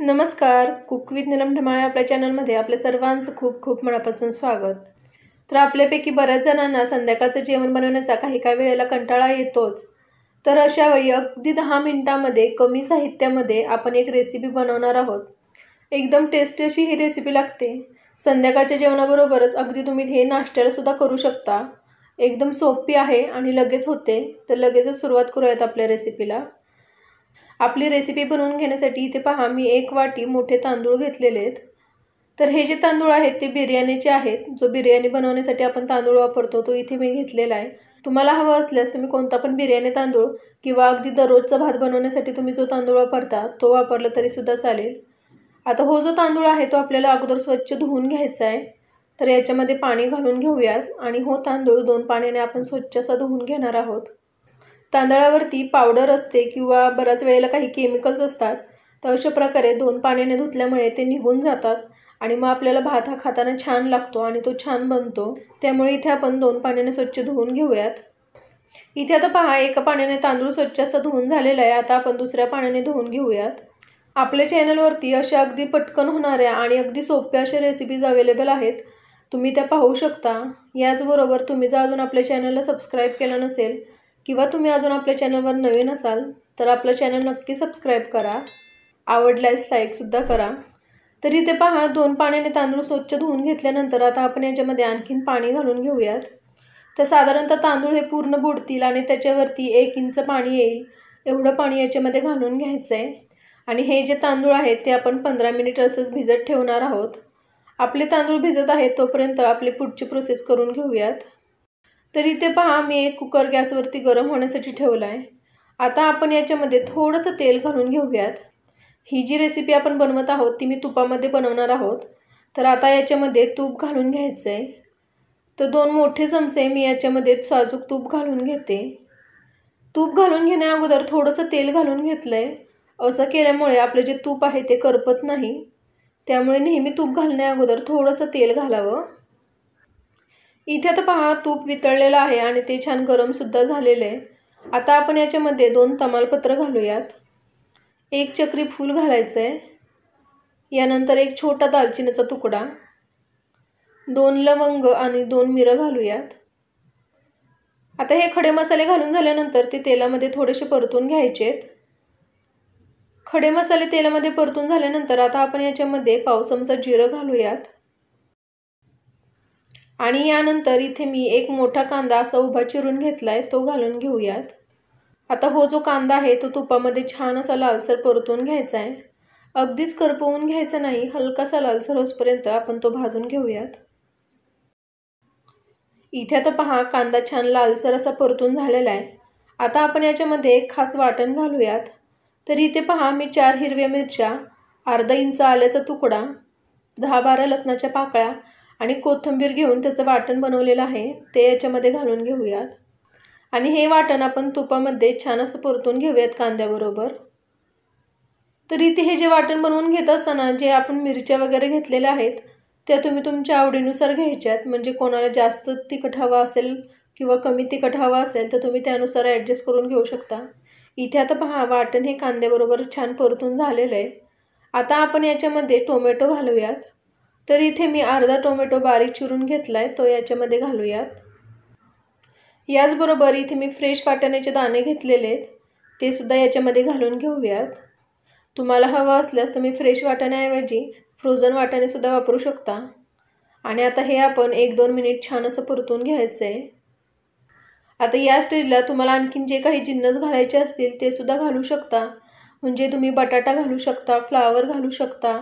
नमस्कार cook with Neelam ढमाळे आपल्या चॅनलमध्ये आपल्या सर्वांचं खूप खूप मनापासून स्वागत तर आपल्यापैकी बऱ्याच जणांना संध्याकाळचं जेवण बनवण्याचा काही काही वेळेला कंटाळा येतोच तर अशा वेळी अगदी दहा मिनटामध्ये कमी साहित्यामध्ये आपण एक रेसिपी बनवणार आहोत एकदम टेस्टी अशी ही रेसिपी लागते संध्याकाळच्या जेवणाबरोबरच अगदी तुम्ही हे नाश्त्यालासुद्धा करू शकता एकदम सोपी आहे आणि लगेच होते तर लगेचच सुरुवात करूयात आपल्या रेसिपीला आपली रेसिपी बनवून घेण्यासाठी इथे पहा मी एक वाटी मोठे तांदूळ घेतलेले आहेत तर हे जे तांदूळ आहेत ते बिर्याणीचे आहेत जो बिर्याणी बनवण्यासाठी आपण तांदूळ वापरतो तो इथे मी घेतलेला आहे तुम्हाला हवं असल्यास तुम्ही कोणता पण बिर्याणी तांदूळ किंवा अगदी दररोजचा भात बनवण्यासाठी तुम्ही जो तांदूळ वापरता तो वापरला तरीसुद्धा चालेल आता हो जो तांदूळ आहे तो आपल्याला अगोदर स्वच्छ धुवून घ्यायचा आहे तर याच्यामध्ये पाणी घालून घेऊयात आणि हो तांदूळ दोन पाण्याने आपण स्वच्छ असा धुवून घेणार आहोत तांदळावरती पावडर असते किंवा बऱ्याच वेळेला काही केमिकल्स असतात तर अशा प्रकारे दोन पाण्याने धुतल्यामुळे ते निघून जातात आणि मग आपल्याला भात हा खाताना छान लागतो आणि तो छान बनतो त्यामुळे इथे आपण दोन पाण्याने स्वच्छ धुवून घेऊयात इथे आता पहा एका पाण्याने तांदूळ स्वच्छ असा धुवून झालेलं आहे आता आपण दुसऱ्या पाण्याने धुवून घेऊयात आपल्या चॅनलवरती अशा अगदी पटकन होणाऱ्या आणि अगदी सोप्या अशा रेसिपीज अवेलेबल आहेत तुम्ही त्या पाहू शकता याचबरोबर तुम्ही जर अजून आपल्या चॅनलला सबस्क्राईब केलं नसेल किंवा तुम्ही अजून आपल्या चॅनलवर नवीन असाल तर आपलं चॅनल नक्की सबस्क्राईब करा आवडल्यास लाईकसुद्धा करा तरी ते पहा दोन पाण्याने तांदूळ स्वच्छ धुवून घेतल्यानंतर आता आपण याच्यामध्ये आणखीन पाणी घालून घेऊयात तर साधारणतः तांदूळ हे पूर्ण बुडतील आणि त्याच्यावरती एक इंच पाणी येईल एवढं पाणी याच्यामध्ये घालून घ्यायचं आहे आणि हे जे तांदूळ आहेत ते आपण पंधरा मिनिट असंच भिजत ठेवणार आहोत आपले तांदूळ भिजत आहेत तोपर्यंत आपली पुढची प्रोसेस करून घेऊयात तर इथे पहा मी एक कुकर गॅसवरती गरम होण्यासाठी ठेवला आहे आता आपण याच्यामध्ये थोडंसं तेल घालून घेऊयात ही जी रेसिपी आपण बनवत आहोत ती मी तुपामध्ये बनवणार आहोत तर आता याच्यामध्ये तूप घालून घ्यायचं आहे तर दोन मोठे चमचे मी याच्यामध्ये साजूक तूप घालून घेते तूप घालून घेण्या अगोदर थोडंसं तेल घालून घेतलं आहे असं केल्यामुळे आपलं जे तूप आहे ते करपत नाही त्यामुळे नेहमी तूप घालण्या अगोदर थोडंसं तेल घालावं इथे तर पहा तूप वितळलेलं आहे आणि ते छान गरमसुद्धा झालेलं आहे आता आपण याच्यामध्ये दोन तमालपत्र घालूयात एक चक्री फूल घालायचं आहे यानंतर एक छोटा दालचिनीचा तुकडा दोन लवंग आणि दोन मिरं घालूयात आता हे खडे मसाले घालून झाल्यानंतर ते तेलामध्ये थोडेसे परतून घ्यायचेत खडे मसाले तेलामध्ये परतून झाल्यानंतर आता आपण याच्यामध्ये पाव चमचा जिरं घालूयात आणि यानंतर इथे मी एक मोठा कांदा असा उभा चिरून घेतला आहे तो घालून घेऊयात आता हो जो कांदा आहे तो तुपामध्ये छान असा लालसर परतून घ्यायचा आहे अगदीच करपवून घ्यायचा नाही हलकासा लालसर होसपर्यंत आपण तो भाजून घेऊयात इथे आता पहा कांदा छान लालसर असा परतून झालेला आहे आता आपण याच्यामध्ये एक खास वाटण घालूयात तर इथे पहा मी चार हिरव्या मिरच्या अर्धा इंच आल्याचा तुकडा दहा बारा लसणाच्या पाकळ्या आणि कोथिंबीर घेऊन त्याचं वाटण बनवलेलं आहे ते याच्यामध्ये घालून घेऊयात आणि हे वाटण आपण तुपामध्ये छान असं परतून घेऊयात कांद्याबरोबर तर इथे हे जे वाटण बनवून घेत असताना जे आपण मिरच्या वगैरे घेतलेल्या आहेत त्या तुम्ही तुमच्या आवडीनुसार घ्यायच्यात म्हणजे कोणाला जास्त तिखट हवा असेल किंवा कमी तिखट हवा असेल तर तुम्ही त्यानुसार ॲडजस्ट करून घेऊ शकता इथे आता पहा वाटण हे कांद्याबरोबर छान परतून झालेलं आहे आता आपण याच्यामध्ये टोमॅटो घालूयात तर इथे मी अर्धा टोमॅटो बारीक चिरून घेतला आहे तो याच्यामध्ये घालूयात याचबरोबर इथे मी फ्रेश वाटाण्याचे दाणे घेतलेले आहेत ते सुद्धा याच्यामध्ये घालून घेऊयात तुम्हाला हवं असल्यास तुम्ही फ्रेश वाटाण्याऐवजी फ्रोझन वाटाणेसुद्धा वापरू शकता आणि आता हे आपण एक दोन मिनिट छान असं परतून घ्यायचं आहे आता या स्टेजला तुम्हाला आणखीन जे काही जिन्नस घालायचे असतील ते सुद्धा घालू शकता म्हणजे तुम्ही बटाटा घालू शकता फ्लावर घालू शकता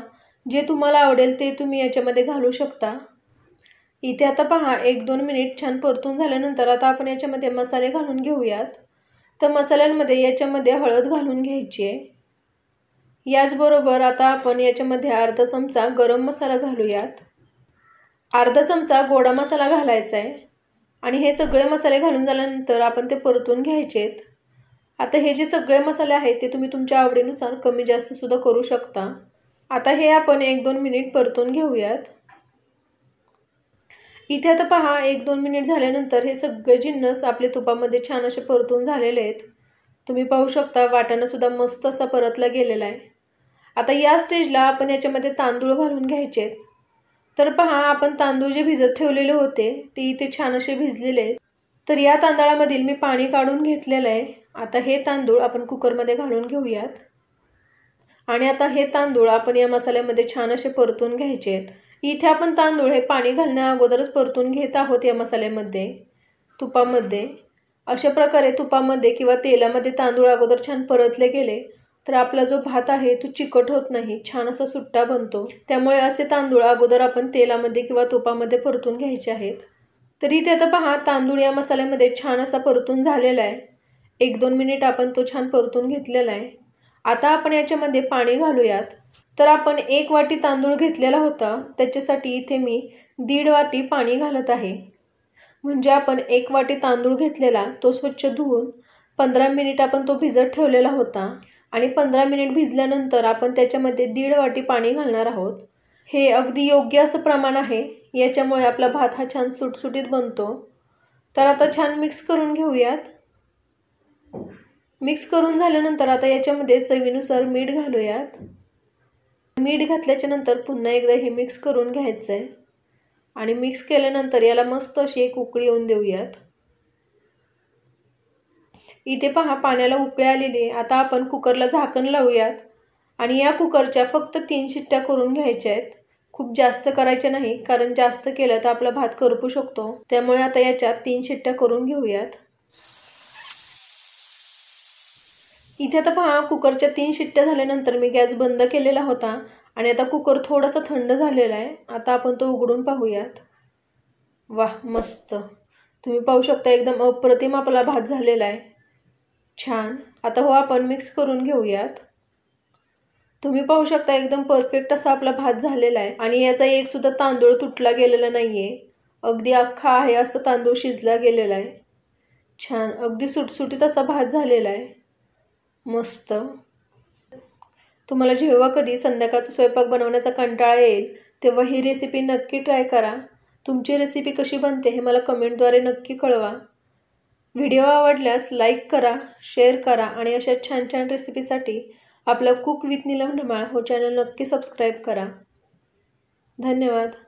जे तुम्हाला आवडेल ते तुम्ही याच्यामध्ये घालू शकता इथे आता पहा एक दोन मिनिट छान परतून झाल्यानंतर आता आपण याच्यामध्ये मसाले घालून घेऊयात तर मसाल्यांमध्ये याच्यामध्ये हळद घालून घ्यायची आहे याचबरोबर आता आपण याच्यामध्ये अर्धा चमचा गरम मसाला घालूयात अर्धा चमचा गोडा मसाला घालायचा आहे आणि हे सगळे मसाले घालून झाल्यानंतर आपण ते परतून घ्यायचे आहेत आता हे जे सगळे मसाले आहेत ते तुम्ही तुमच्या आवडीनुसार कमी जास्तसुद्धा करू शकता आता हे आपण एक दोन मिनिट परतून घेऊयात इथे आता पहा एक दोन मिनिट झाल्यानंतर हे सगळे जिन्नस आपले तुपामध्ये छान असे परतून झालेले आहेत तुम्ही पाहू शकता वाटाणासुद्धा मस्त असा परतला गेलेला आहे आता या स्टेजला आपण याच्यामध्ये तांदूळ घालून घ्यायचे आहेत तर पहा आपण तांदूळ जे भिजत ठेवलेले होते ते इथे छान असे भिजलेले आहेत तर या तांदळामधील मी पाणी काढून घेतलेलं आहे आता हे तांदूळ आपण कुकरमध्ये घालून घेऊयात आणि आता हे तांदूळ आपण या मसाल्यामध्ये छान असे परतून घ्यायचे आहेत इथे आपण तांदूळ हे पाणी घालण्या अगोदरच परतून घेत आहोत या मसाल्यामध्ये तुपामध्ये अशा प्रकारे तुपामध्ये किंवा तेलामध्ये तांदूळ अगोदर छान परतले गेले तर आपला जो भात आहे तो चिकट होत नाही छान असा सुट्टा बनतो त्यामुळे असे तांदूळ अगोदर आपण तेलामध्ये किंवा तुपामध्ये परतून घ्यायचे आहेत तरी ते आता पहा तांदूळ या मसाल्यामध्ये छान असा परतून झालेला आहे एक दोन मिनिट आपण तो छान परतून घेतलेला आहे आता आपण याच्यामध्ये पाणी घालूयात तर आपण एक वाटी तांदूळ घेतलेला होता त्याच्यासाठी इथे मी दीड वाटी पाणी घालत आहे म्हणजे आपण एक वाटी तांदूळ घेतलेला तो स्वच्छ धुवून पंधरा मिनिट आपण तो भिजत ठेवलेला होता आणि पंधरा मिनिट भिजल्यानंतर आपण त्याच्यामध्ये दीड वाटी पाणी घालणार आहोत हे अगदी योग्य असं प्रमाण आहे याच्यामुळे आपला भात हा छान सुटसुटीत बनतो तर आता छान मिक्स करून घेऊयात मिक्स करून झाल्यानंतर आता याच्यामध्ये चवीनुसार मीठ घालूयात मीठ घातल्याच्या नंतर पुन्हा एकदा हे मिक्स करून घ्यायचं आहे आणि मिक्स केल्यानंतर याला मस्त अशी एक उकळी येऊन देऊयात इथे पहा पाण्याला उकळी आलेली आहे आता आपण कुकरला झाकण लावूयात आणि या कुकरच्या फक्त तीन शिट्ट्या करून घ्यायच्या आहेत खूप जास्त करायच्या नाही कारण जास्त केलं तर आपला भात करपू शकतो त्यामुळे आता याच्यात तीन शिट्ट्या करून घेऊयात इथे आता पहा कुकरच्या तीन शिट्ट्या झाल्यानंतर मी गॅस बंद केलेला होता आणि आता कुकर थोडासा थंड झालेला आहे आता आपण तो उघडून पाहूयात वा मस्त तुम्ही पाहू शकता एकदम अप्रतिम आपला भात झालेला आहे छान आता हो आपण मिक्स करून घेऊयात तुम्ही पाहू शकता एकदम परफेक्ट असा आपला भात झालेला आहे आणि याचा एकसुद्धा तांदूळ तुटला गेलेला नाही आहे अगदी अख्खा आहे असं तांदूळ शिजला गेलेला आहे छान अगदी सुटसुटीत असा भात झालेला आहे मस्त तुम्हाला जेव्हा कधी संध्याकाळचा स्वयंपाक बनवण्याचा कंटाळा येईल तेव्हा ही रेसिपी नक्की ट्राय करा तुमची रेसिपी कशी बनते हे मला कमेंटद्वारे नक्की कळवा व्हिडिओ आवडल्यास लाईक करा शेअर करा आणि अशा छान छान रेसिपीसाठी आपला कुक विथ निलम ढमाळ हो चॅनल नक्की सबस्क्राईब करा धन्यवाद